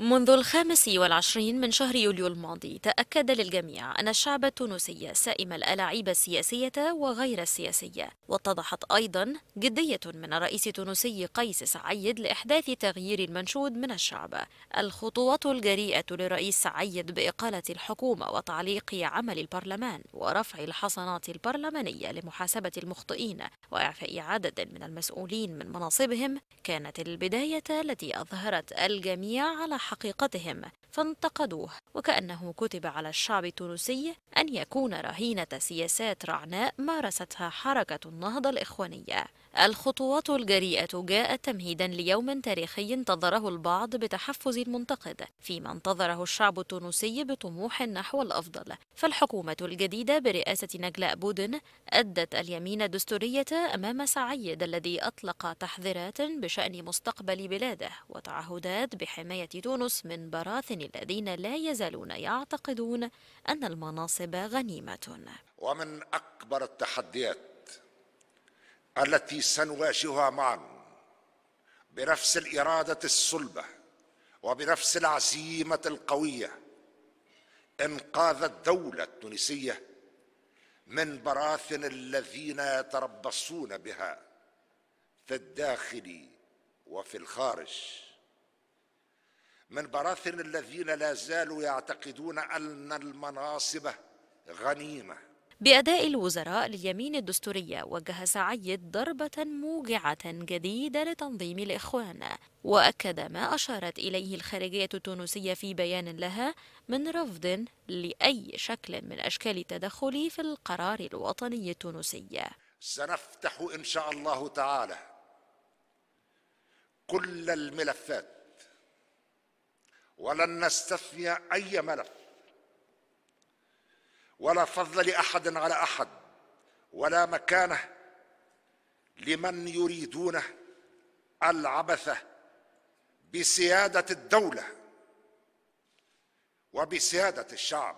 منذ الخامس والعشرين من شهر يوليو الماضي تأكد للجميع أن الشعب التونسي سائم الألاعيب السياسية وغير السياسية واتضحت أيضا جدية من الرئيس التونسي قيس سعيد لإحداث تغيير المنشود من الشعب الخطوات الجريئة لرئيس سعيد بإقالة الحكومة وتعليق عمل البرلمان ورفع الحصنات البرلمانية لمحاسبة المخطئين وإعفاء عدد من المسؤولين من مناصبهم كانت البداية التي أظهرت الجميع على حقيقتهم فانتقدوه وكأنه كتب على الشعب التونسي أن يكون رهينة سياسات رعناء مارستها حركة النهضة الإخوانية الخطوات الجريئة جاءت تمهيدا ليوم تاريخي انتظره البعض بتحفز منتقد فيما انتظره الشعب التونسي بطموح نحو الأفضل فالحكومة الجديدة برئاسة نجلاء بودن أدت اليمين الدستورية أمام سعيد الذي أطلق تحذيرات بشأن مستقبل بلاده وتعهدات بحماية تونس يونس من براثن الذين لا يزالون يعتقدون أن المناصب غنيمة ومن أكبر التحديات التي سنواجهها معا بنفس الإرادة الصلبة وبنفس العزيمة القوية إنقاذ الدولة التونسية من براثن الذين يتربصون بها في الداخل وفي الخارج من براثن الذين لا زالوا يعتقدون أن المناصب غنيمة بأداء الوزراء لليمين الدستورية وجه سعيد ضربة موجعة جديدة لتنظيم الإخوان وأكد ما أشارت إليه الخارجية التونسية في بيان لها من رفض لأي شكل من أشكال التدخل في القرار الوطني التونسي سنفتح إن شاء الله تعالى كل الملفات ولن نستثني أي ملف ولا فضل لأحد على أحد ولا مكانه لمن يريدونه العبثة بسيادة الدولة وبسيادة الشعب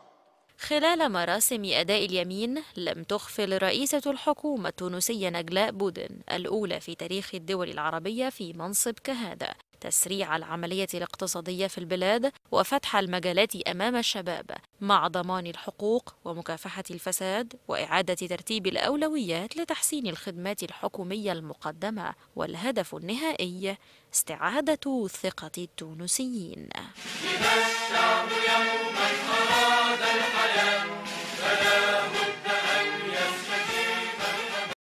خلال مراسم أداء اليمين لم تخفل رئيسة الحكومة التونسية نجلاء بودن الأولى في تاريخ الدول العربية في منصب كهذا تسريع العملية الاقتصادية في البلاد وفتح المجالات أمام الشباب مع ضمان الحقوق ومكافحة الفساد وإعادة ترتيب الأولويات لتحسين الخدمات الحكومية المقدمة والهدف النهائي استعادة ثقة التونسيين.